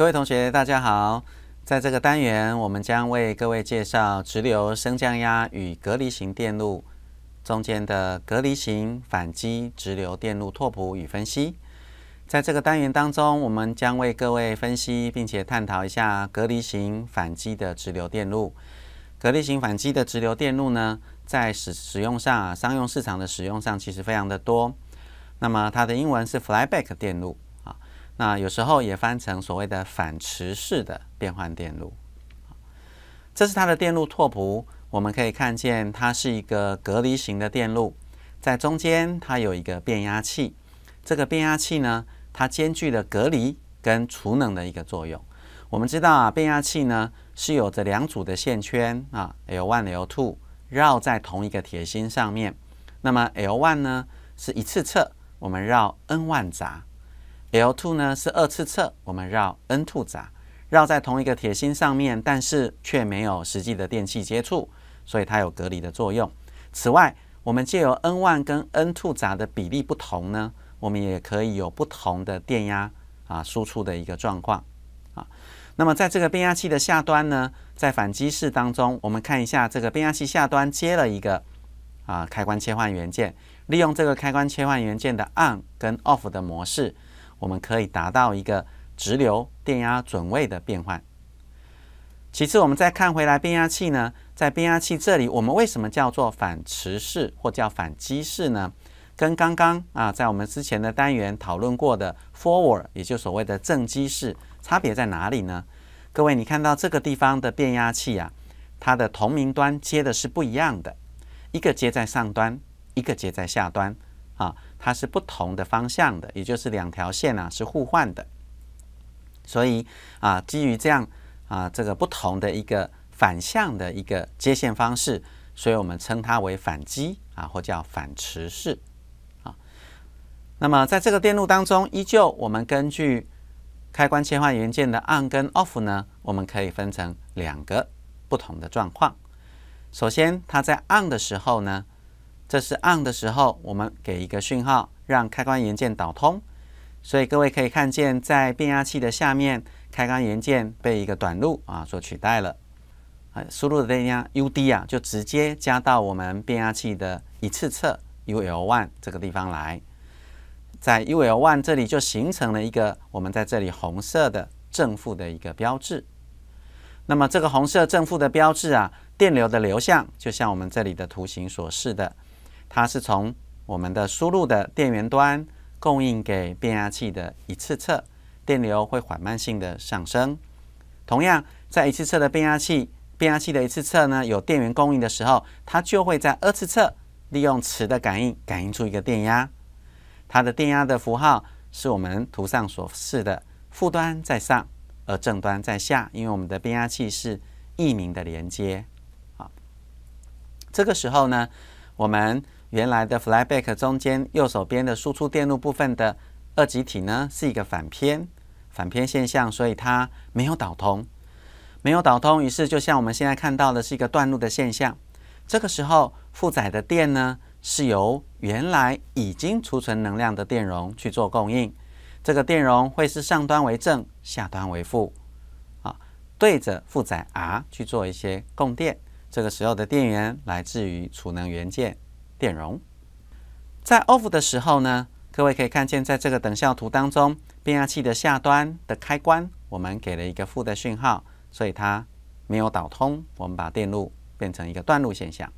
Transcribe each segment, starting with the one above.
各位同学，大家好。在这个单元，我们将为各位介绍直流升降压与隔离型电路中间的隔离型反击直流电路拓扑与分析。在这个单元当中，我们将为各位分析并且探讨一下隔离型反击的直流电路。隔离型反击的直流电路呢，在使使用上，商用市场的使用上，其实非常的多。那么它的英文是 flyback 电路。那有时候也翻成所谓的反磁式的变换电路。这是它的电路拓扑，我们可以看见它是一个隔离型的电路，在中间它有一个变压器。这个变压器呢，它兼具了隔离跟储能的一个作用。我们知道啊，变压器呢是有着两组的线圈啊，L one、L two 绕在同一个铁芯上面。那么 L one 呢是一次侧，我们绕 N 万闸，L two 呢是二次侧，我们绕 N two 匝，绕在同一个铁芯上面，但是却没有实际的电器接触，所以它有隔离的作用。此外，我们借由 N one 跟 N two 闸的比例不同呢，我们也可以有不同的电压啊输出的一个状况啊。那么在这个变压器的下端呢，在反击式当中，我们看一下这个变压器下端接了一个啊开关切换元件，利用这个开关切换元件的 on 跟 off 的模式。我们可以达到一个直流电压准位的变换。其次，我们再看回来变压器呢，在变压器这里，我们为什么叫做反磁式或叫反激式呢？跟刚刚啊，在我们之前的单元讨论过的 forward，也就所谓的正激式，差别在哪里呢？各位，你看到这个地方的变压器啊，它的同名端接的是不一样的，一个接在上端，一个接在下端，啊。它是不同的方向的，也就是两条线啊是互换的，所以啊，基于这样啊这个不同的一个反向的一个接线方式，所以我们称它为反击啊，或叫反持式啊。那么在这个电路当中，依旧我们根据开关切换元件的 on 跟 off 呢，我们可以分成两个不同的状况。首先，它在 on 的时候呢。这是 on 的时候，我们给一个讯号，让开关元件导通，所以各位可以看见，在变压器的下面，开关元件被一个短路啊所取代了，输入的电压 U D 啊，就直接加到我们变压器的一次侧 U L one 这个地方来，在 U L one 这里就形成了一个我们在这里红色的正负的一个标志，那么这个红色正负的标志啊，电流的流向就像我们这里的图形所示的。它是从我们的输入的电源端供应给变压器的一次侧，电流会缓慢性的上升。同样，在一次侧的变压器，变压器的一次侧呢有电源供应的时候，它就会在二次侧利用磁的感应，感应出一个电压。它的电压的符号是我们图上所示的，负端在上，而正端在下，因为我们的变压器是异名的连接。好，这个时候呢，我们。原来的 flyback 中间右手边的输出电路部分的二极体呢，是一个反偏，反偏现象，所以它没有导通，没有导通，于是就像我们现在看到的是一个断路的现象。这个时候，负载的电呢，是由原来已经储存能量的电容去做供应。这个电容会是上端为正，下端为负，啊，对着负载 R 去做一些供电。这个时候的电源来自于储能元件。电容在 OFF 的时候呢，各位可以看见，在这个等效图当中，变压器的下端的开关，我们给了一个负的讯号，所以它没有导通，我们把电路变成一个断路现象。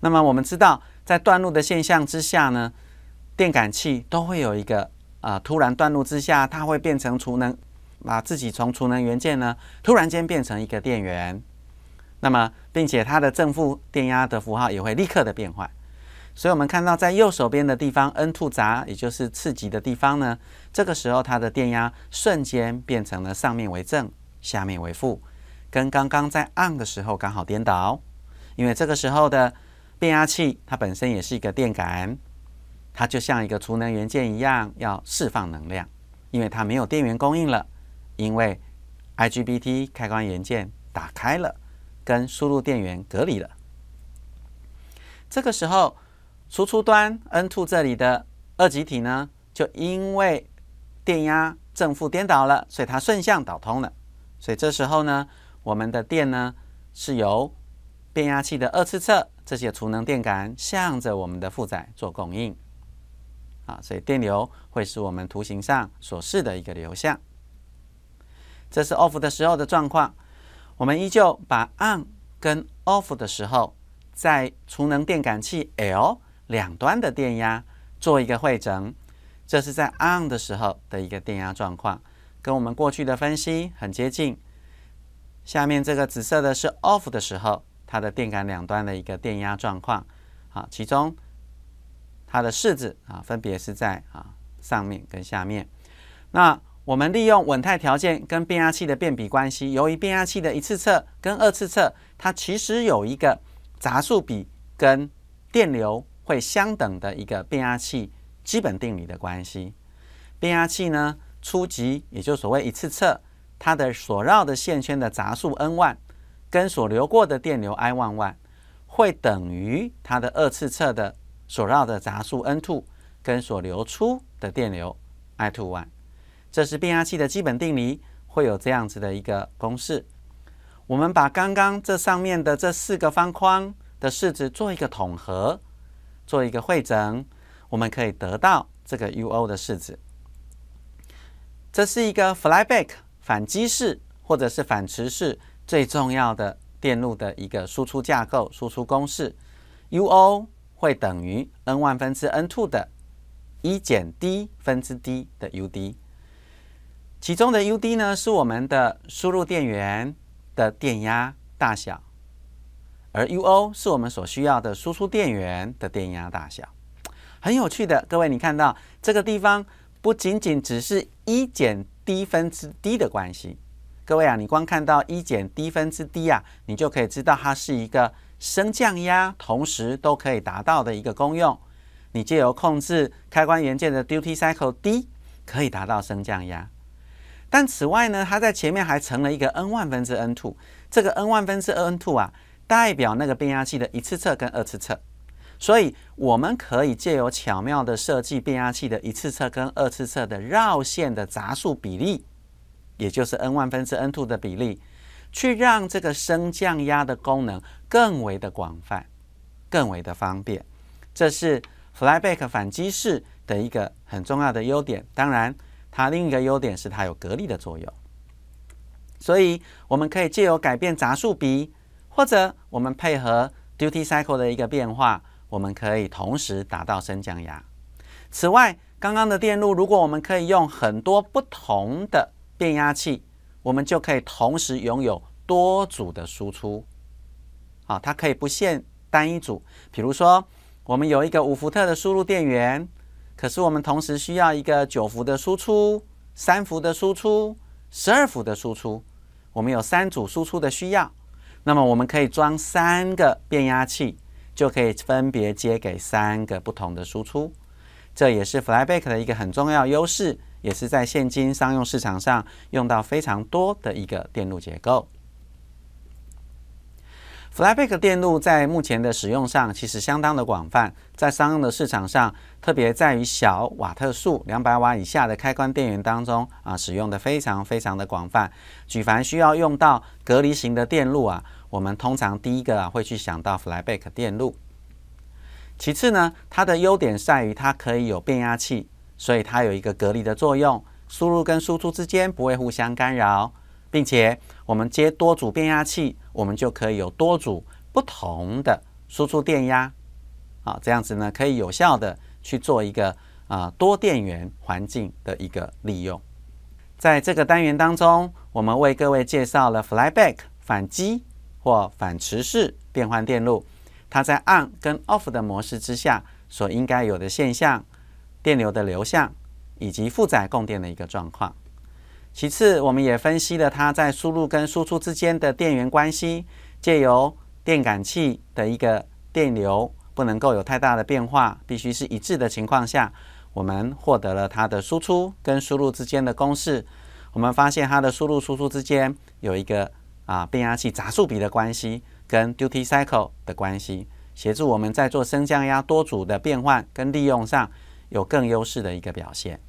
那么我们知道，在断路的现象之下呢，电感器都会有一个啊，突然断路之下，它会变成储能，把自己从储能元件呢，突然间变成一个电源。那么，并且它的正负电压的符号也会立刻的变换。所以我们看到，在右手边的地方，N two 闸也就是次级的地方呢，这个时候它的电压瞬间变成了上面为正，下面为负，跟刚刚在按的时候刚好颠倒。因为这个时候的变压器，它本身也是一个电感，它就像一个储能元件一样，要释放能量，因为它没有电源供应了，因为 IGBT 开关元件打开了，跟输入电源隔离了，这个时候。输出端 N2 这里的二极体呢，就因为电压正负颠倒了，所以它顺向导通了。所以这时候呢，我们的电呢是由变压器的二次侧这些储能电感向着我们的负载做供应。啊，所以电流会是我们图形上所示的一个流向。这是 OFF 的时候的状况。我们依旧把 ON 跟 OFF 的时候，在储能电感器 L。两端的电压做一个汇整，这是在 on 的时候的一个电压状况，跟我们过去的分析很接近。下面这个紫色的是 off 的时候，它的电感两端的一个电压状况。好，其中它的式子啊，分别是在啊上面跟下面。那我们利用稳态条件跟变压器的变比关系，由于变压器的一次侧跟二次侧，它其实有一个杂数比跟电流。会相等的一个变压器基本定理的关系。变压器呢，初级也就所谓一次侧，它的所绕的线圈的匝数 N one 跟所流过的电流 I one one 会等于它的二次侧的所绕的匝数 N two 跟所流出的电流 I two one。这是变压器的基本定理，会有这样子的一个公式。我们把刚刚这上面的这四个方框的式子做一个统合。做一个汇整，我们可以得到这个 UO 的式子。这是一个 flyback 反击式或者是反驰式最重要的电路的一个输出架构、输出公式。UO 会等于 N 万分之 N two 的一减 D 分之 D 的 UD，其中的 UD 呢是我们的输入电源的电压大小。而 UO 是我们所需要的输出电源的电压大小，很有趣的，各位，你看到这个地方不仅仅只是一减 D 分之 D 的关系。各位啊，你光看到一减 D 分之 D 啊，你就可以知道它是一个升降压，同时都可以达到的一个功用。你借由控制开关元件的 duty cycle D，可以达到升降压。但此外呢，它在前面还乘了一个 n 万分之 n two，这个 n 万分之 n two 啊。代表那个变压器的一次侧跟二次侧，所以我们可以借由巧妙的设计变压器的一次侧跟二次侧的绕线的匝数比例，也就是 N 万分之 N two 的比例，去让这个升降压的功能更为的广泛，更为的方便。这是 flyback 反击式的一个很重要的优点。当然，它另一个优点是它有隔离的作用，所以我们可以借由改变匝数比。或者我们配合 duty cycle 的一个变化，我们可以同时达到升降压。此外，刚刚的电路，如果我们可以用很多不同的变压器，我们就可以同时拥有多组的输出。好，它可以不限单一组。比如说，我们有一个五伏特的输入电源，可是我们同时需要一个九伏的输出、三伏的输出、十二伏的输出，我们有三组输出的需要。那么我们可以装三个变压器，就可以分别接给三个不同的输出。这也是 Flyback 的一个很重要优势，也是在现今商用市场上用到非常多的一个电路结构。Flyback 电路在目前的使用上其实相当的广泛，在商用的市场上，特别在于小瓦特数、两百瓦以下的开关电源当中啊，使用的非常非常的广泛。举凡需要用到隔离型的电路啊，我们通常第一个啊会去想到 Flyback 电路。其次呢，它的优点在于它可以有变压器，所以它有一个隔离的作用，输入跟输出之间不会互相干扰。并且我们接多组变压器，我们就可以有多组不同的输出电压。好，这样子呢，可以有效的去做一个啊多电源环境的一个利用。在这个单元当中，我们为各位介绍了 flyback 反击或反磁式变换电路，它在 on 跟 off 的模式之下所应该有的现象、电流的流向以及负载供电的一个状况。其次，我们也分析了它在输入跟输出之间的电源关系，借由电感器的一个电流不能够有太大的变化，必须是一致的情况下，我们获得了它的输出跟输入之间的公式。我们发现它的输入输出之间有一个啊变压器匝数比的关系跟 Duty Cycle 的关系，协助我们在做升降压多组的变换跟利用上有更优势的一个表现。